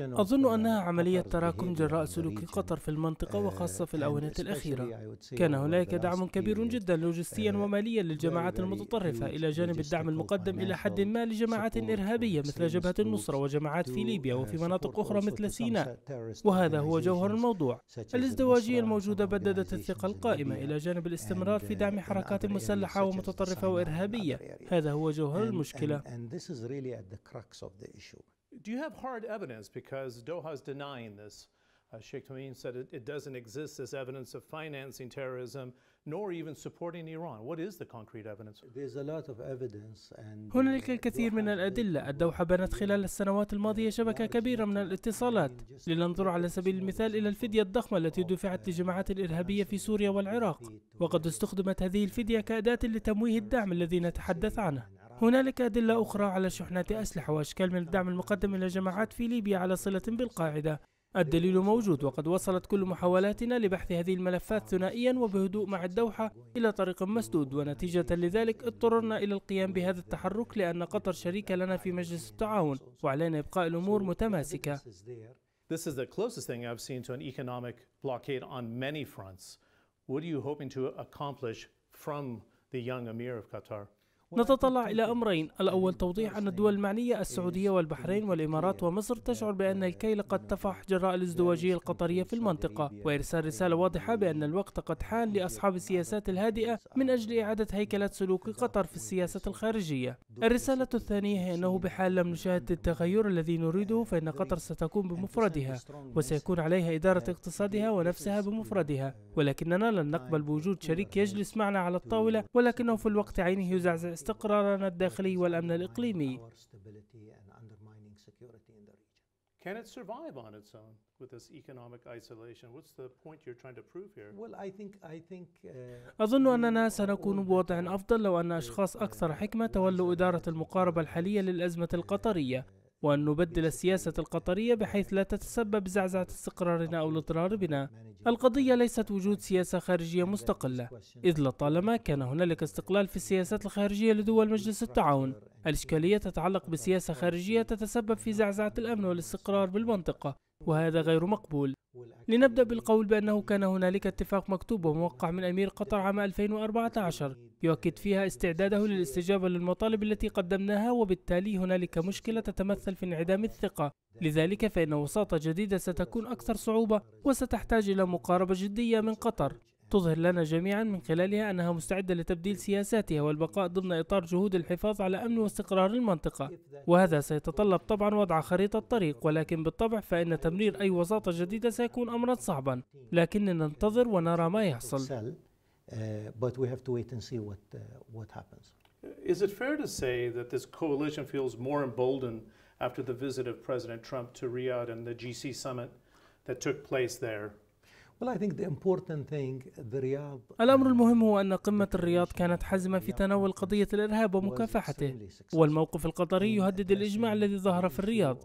أظن uh, أنها عملية تراكم جراء سلوك قطر في المنطقة uh, وخاصة في الآونة الأخيرة كان هناك دعم كبير جدا لوجستيا uh, وماليا للجماعات المتطرفة إلى جانب الدعم المقدم إلى حد ما لجماعات إرهابية مثل جبهة النصرة وجماعات في ليبيا وفي مناطق أخرى مثل سيناء وهذا هو جوهر الموضوع الازدواجية الموجودة بددت الثقة القائمة إلى جانب الاستمرار في دعم حركات مسلحة ومتطرفة وإرهابية هذا هو جوهر المشكلة Do you have hard evidence? Because Doha is denying this. Uh, Sheikh Tamim said it, it, doesn't exist as evidence of financing terrorism nor even supporting Iran. What is the concrete evidence? There's a lot of evidence and هناك الكثير من الأدلة الدوحة بنت خلال السنوات الماضية شبكة كبيرة من الاتصالات لننظر على سبيل المثال إلى الفدية الضخمة التي دفعت لجماعات الإرهابية في سوريا والعراق وقد استخدمت هذه الفدية كأداة لتمويه الدعم الذي نتحدث عنه هنالك أدلة أخرى على شحنات أسلحة وأشكال من الدعم المقدم إلى جماعات في ليبيا على صلة بالقاعدة الدليل موجود وقد وصلت كل محاولاتنا لبحث هذه الملفات ثنائيا وبهدوء مع الدوحة إلى طريق مسدود ونتيجة لذلك اضطررنا إلى القيام بهذا التحرك لأن قطر شريكة لنا في مجلس التعاون وعلينا إبقاء الأمور متماسكة This is the closest thing I've seen to an economic blockade on many fronts. What are you hoping to accomplish from the young Emir of Qatar? نتطلع إلى أمرين الأول توضيح أن الدول المعنية السعودية والبحرين والإمارات ومصر تشعر بأن الكيل قد تفح جراء الازدواجية القطرية في المنطقة وإرسال رسالة واضحة بأن الوقت قد حان لأصحاب السياسات الهادئة من أجل إعادة هيكلة سلوك قطر في السياسة الخارجية الرسالة الثانية هي أنه بحال لم نشاهد التغير الذي نريده فإن قطر ستكون بمفردها وسيكون عليها إدارة اقتصادها ونفسها بمفردها ولكننا لن نقبل بوجود شريك يجلس معنا على الطاولة ولكنه في الوقت عينه يزعزع استقرارنا الداخلي والأمن الإقليمي uh, أظن أننا سنكون بوضع أفضل لو أن أشخاص أكثر حكمة uh, تولوا إدارة المقاربة الحالية للأزمة القطرية. وأن نبدل السياسة القطرية بحيث لا تتسبب زعزعة استقرارنا أو الإضرار بنا القضية ليست وجود سياسة خارجية مستقلة إذ لطالما كان هنالك استقلال في السياسات الخارجية لدول مجلس التعاون الإشكالية تتعلق بسياسة خارجية تتسبب في زعزعة الأمن والاستقرار بالمنطقة وهذا غير مقبول لنبدأ بالقول بأنه كان هنالك اتفاق مكتوب وموقع من أمير قطر عام 2014 يؤكد فيها استعداده للاستجابة للمطالب التي قدمناها وبالتالي هنالك مشكلة تتمثل في انعدام الثقة لذلك فإن وساطة جديدة ستكون أكثر صعوبة وستحتاج إلى مقاربة جدية من قطر تظهر لنا جميعا من خلالها أنها مستعدة لتبديل سياساتها والبقاء ضمن إطار جهود الحفاظ على أمن واستقرار المنطقة وهذا سيتطلب طبعا وضع خريطة الطريق ولكن بالطبع فإن تمرير أي وساطة جديدة سيكون أمرا صعبا لكننا ننتظر ونرى ما يحصل uh, uh, uh, Is it fair to say that this coalition feels more emboldened after the visit of President Trump to Riyadh and the GC summit that took place there? الأمر uh, المهم هو أن قمة الرياض كانت حزمة في تناول قضية الإرهاب ومكافحته والموقف القطري يهدد الإجماع الذي ظهر في الرياض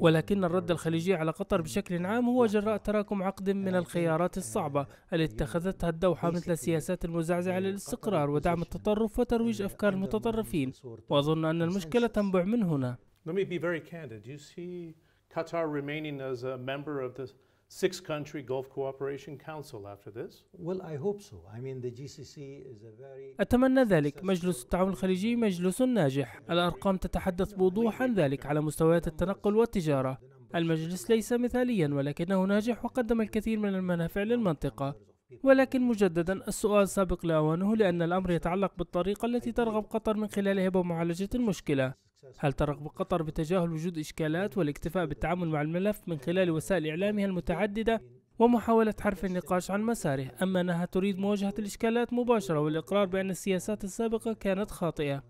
ولكن الرد الخليجي على قطر بشكل عام هو جراء تراكم عقد من الخيارات uh, الصعبة التي اتخذتها الدوحة مثل السياسات المزعزعة للاستقرار ودعم التطرف وترويج أفكار المتطرفين وأظن أن المشكلة تنبع من هنا Let me be very candid. You see Qatar remaining as a member of the six country Gulf Cooperation Council after this. Well, I hope so. I mean, the GCC is a very أتمنى ذلك. مجلس التعاون الخليجي مجلس ناجح. الأرقام تتحدث بوضوح عن ذلك على مستويات التنقل والتجارة. المجلس ليس مثاليا ولكنه ناجح وقدم الكثير من المنافع للمنطقة. ولكن مجددا السؤال سابق لأوانه لأن الأمر يتعلق بالطريقة التي ترغب قطر من خلالها بمعالجة المشكلة. هل ترغب قطر بتجاهل وجود إشكالات والاكتفاء بالتعامل مع الملف من خلال وسائل إعلامها المتعددة ومحاولة حرف النقاش عن مساره أما أنها تريد مواجهة الإشكالات مباشرة والإقرار بأن السياسات السابقة كانت خاطئة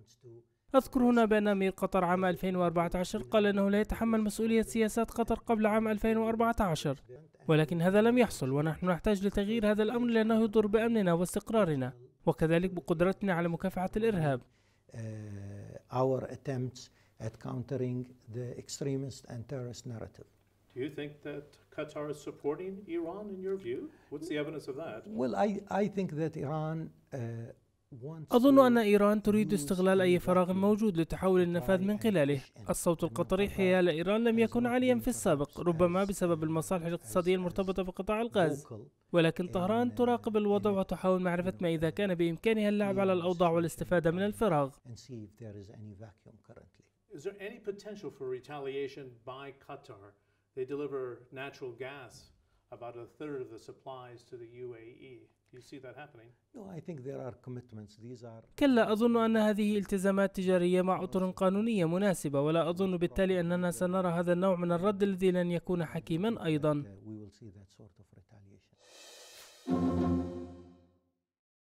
أذكر هنا بأن أمير قطر عام 2014 قال أنه لا يتحمل مسؤولية سياسات قطر قبل عام 2014 ولكن هذا لم يحصل ونحن نحتاج لتغيير هذا الأمر لأنه يضر بأمننا واستقرارنا وكذلك بقدرتنا على مكافحة الإرهاب آه، our attempts at countering the extremist and terrorist narrative. Do you think that Qatar is supporting Iran in your view? What's the evidence of that? Well, I, I think that Iran uh, أظن أن إيران تريد استغلال أي فراغ موجود لتحول النفاذ من خلاله الصوت القطري حيال إيران لم يكن عاليا في السابق ربما بسبب المصالح الاقتصادية المرتبطة بقطاع الغاز ولكن طهران تراقب الوضع وتحاول معرفة ما إذا كان بإمكانها اللعب على الأوضاع والاستفادة من الفراغ about a third of the supplies to the UAE. كلا أظن أن هذه التزامات تجارية مع أطر قانونية مناسبة ولا أظن بالتالي أننا سنرى هذا النوع من الرد الذي لن يكون حكيما أيضا